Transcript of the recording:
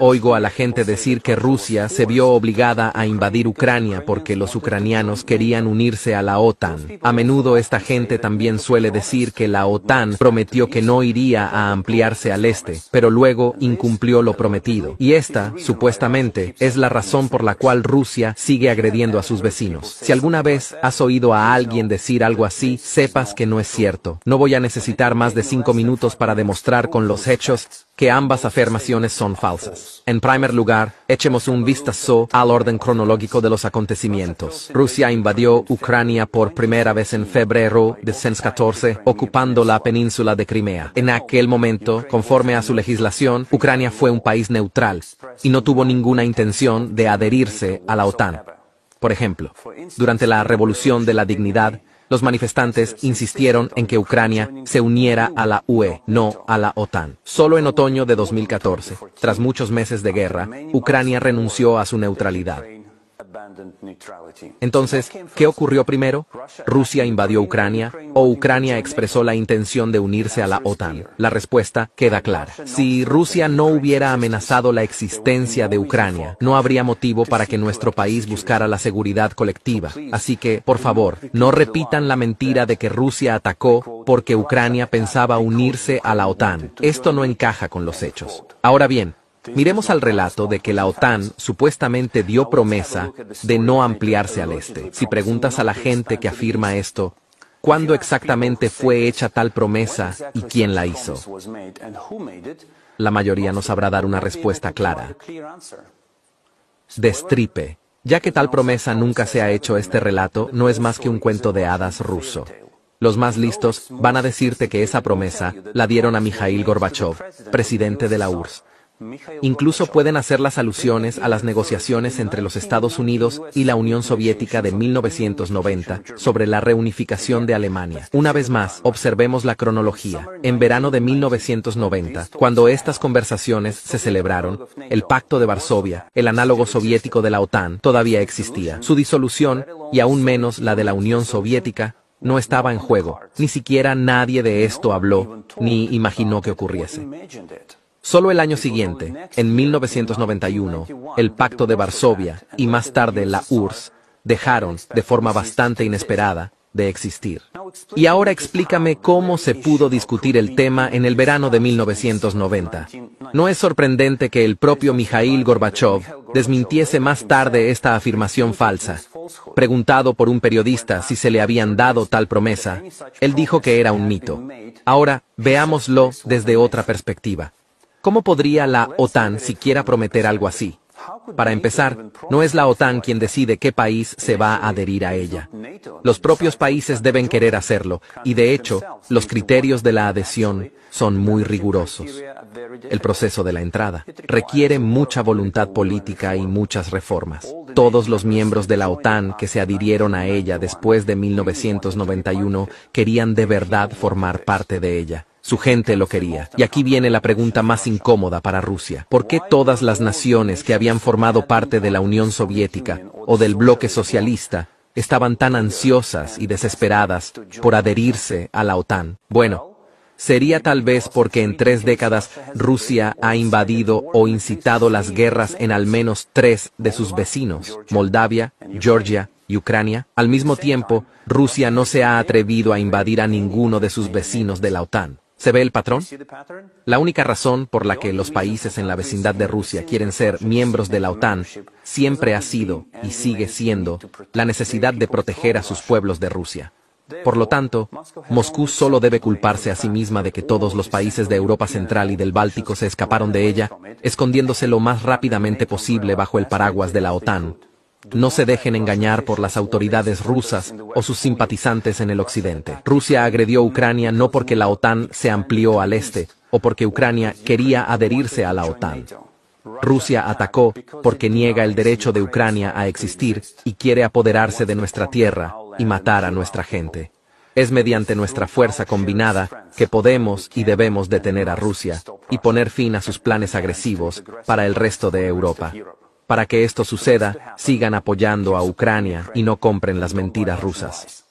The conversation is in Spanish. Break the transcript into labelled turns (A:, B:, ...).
A: oigo a la gente decir que Rusia se vio obligada a invadir Ucrania porque los ucranianos querían unirse a la OTAN. A menudo esta gente también suele decir que la OTAN prometió que no iría a ampliarse al este, pero luego incumplió lo prometido. Y esta, supuestamente, es la razón por la cual Rusia sigue agrediendo a sus vecinos. Si alguna vez has oído a alguien decir algo así, sepas que no es cierto. No voy a necesitar más de cinco minutos para demostrar con los hechos que ambas afirmaciones son falsas. En primer lugar, echemos un vistazo al orden cronológico de los acontecimientos. Rusia invadió Ucrania por primera vez en febrero de 2014, ocupando la península de Crimea. En aquel momento, conforme a su legislación, Ucrania fue un país neutral y no tuvo ninguna intención de adherirse a la OTAN. Por ejemplo, durante la Revolución de la Dignidad, los manifestantes insistieron en que Ucrania se uniera a la UE, no a la OTAN. Solo en otoño de 2014, tras muchos meses de guerra, Ucrania renunció a su neutralidad. Entonces, ¿qué ocurrió primero? ¿Rusia invadió Ucrania o Ucrania expresó la intención de unirse a la OTAN? La respuesta queda clara. Si Rusia no hubiera amenazado la existencia de Ucrania, no habría motivo para que nuestro país buscara la seguridad colectiva. Así que, por favor, no repitan la mentira de que Rusia atacó porque Ucrania pensaba unirse a la OTAN. Esto no encaja con los hechos. Ahora bien, Miremos al relato de que la OTAN supuestamente dio promesa de no ampliarse al este. Si preguntas a la gente que afirma esto, ¿cuándo exactamente fue hecha tal promesa y quién la hizo? La mayoría no sabrá dar una respuesta clara. Destripe. Ya que tal promesa nunca se ha hecho, este relato no es más que un cuento de hadas ruso. Los más listos van a decirte que esa promesa la dieron a Mikhail Gorbachev, presidente de la URSS, Incluso pueden hacer las alusiones a las negociaciones entre los Estados Unidos y la Unión Soviética de 1990 sobre la reunificación de Alemania. Una vez más, observemos la cronología. En verano de 1990, cuando estas conversaciones se celebraron, el Pacto de Varsovia, el análogo soviético de la OTAN, todavía existía. Su disolución, y aún menos la de la Unión Soviética, no estaba en juego. Ni siquiera nadie de esto habló, ni imaginó que ocurriese. Solo el año siguiente, en 1991, el Pacto de Varsovia y más tarde la URSS dejaron, de forma bastante inesperada, de existir. Y ahora explícame cómo se pudo discutir el tema en el verano de 1990. No es sorprendente que el propio Mikhail Gorbachev desmintiese más tarde esta afirmación falsa. Preguntado por un periodista si se le habían dado tal promesa, él dijo que era un mito. Ahora, veámoslo desde otra perspectiva. ¿Cómo podría la OTAN siquiera prometer algo así? Para empezar, no es la OTAN quien decide qué país se va a adherir a ella. Los propios países deben querer hacerlo, y de hecho, los criterios de la adhesión son muy rigurosos. El proceso de la entrada requiere mucha voluntad política y muchas reformas. Todos los miembros de la OTAN que se adhirieron a ella después de 1991 querían de verdad formar parte de ella. Su gente lo quería. Y aquí viene la pregunta más incómoda para Rusia. ¿Por qué todas las naciones que habían formado parte de la Unión Soviética o del bloque socialista estaban tan ansiosas y desesperadas por adherirse a la OTAN? Bueno, sería tal vez porque en tres décadas Rusia ha invadido o incitado las guerras en al menos tres de sus vecinos, Moldavia, Georgia y Ucrania. Al mismo tiempo, Rusia no se ha atrevido a invadir a ninguno de sus vecinos de la OTAN. ¿Se ve el patrón? La única razón por la que los países en la vecindad de Rusia quieren ser miembros de la OTAN siempre ha sido y sigue siendo la necesidad de proteger a sus pueblos de Rusia. Por lo tanto, Moscú solo debe culparse a sí misma de que todos los países de Europa Central y del Báltico se escaparon de ella, escondiéndose lo más rápidamente posible bajo el paraguas de la OTAN, no se dejen engañar por las autoridades rusas o sus simpatizantes en el occidente. Rusia agredió a Ucrania no porque la OTAN se amplió al este o porque Ucrania quería adherirse a la OTAN. Rusia atacó porque niega el derecho de Ucrania a existir y quiere apoderarse de nuestra tierra y matar a nuestra gente. Es mediante nuestra fuerza combinada que podemos y debemos detener a Rusia y poner fin a sus planes agresivos para el resto de Europa. Para que esto suceda, sigan apoyando a Ucrania y no compren las mentiras rusas.